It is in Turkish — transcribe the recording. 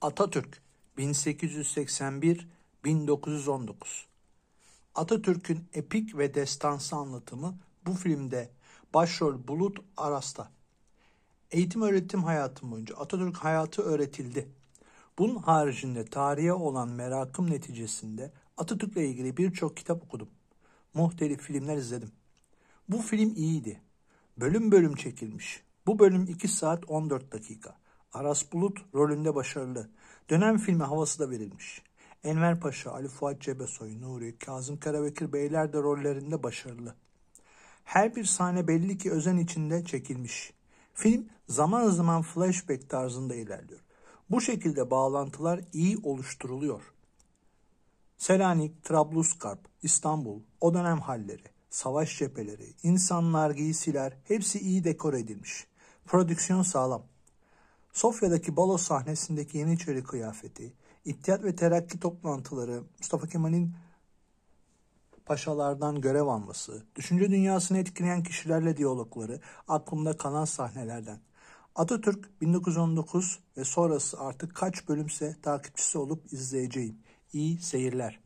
Atatürk 1881-1919 Atatürk'ün epik ve destansı anlatımı bu filmde başrol Bulut Aras'ta. Eğitim öğretim hayatım boyunca Atatürk hayatı öğretildi. Bunun haricinde tarihe olan merakım neticesinde Atatürk'le ilgili birçok kitap okudum. Muhtelif filmler izledim. Bu film iyiydi. Bölüm bölüm çekilmiş. Bu bölüm 2 saat 14 dakika. Aras Bulut rolünde başarılı. Dönem filmi havası da verilmiş. Enver Paşa, Ali Fuat Cebesoy, Nuri, Kazım Karabekir Beyler de rollerinde başarılı. Her bir sahne belli ki özen içinde çekilmiş. Film zaman zaman flashback tarzında ilerliyor. Bu şekilde bağlantılar iyi oluşturuluyor. Selanik, Trablusgarp, İstanbul, o dönem halleri, savaş cepheleri, insanlar giysiler hepsi iyi dekor edilmiş. Prodüksiyon sağlam. Sofya'daki balo sahnesindeki Yeniçeri kıyafeti, İttihat ve Terakki toplantıları, Mustafa Kemal'in paşalardan görev alması, düşünce dünyasını etkileyen kişilerle diyalogları aklımda kalan sahnelerden. Atatürk 1919 ve sonrası artık kaç bölümse takipçisi olup izleyeceğim. İyi seyirler.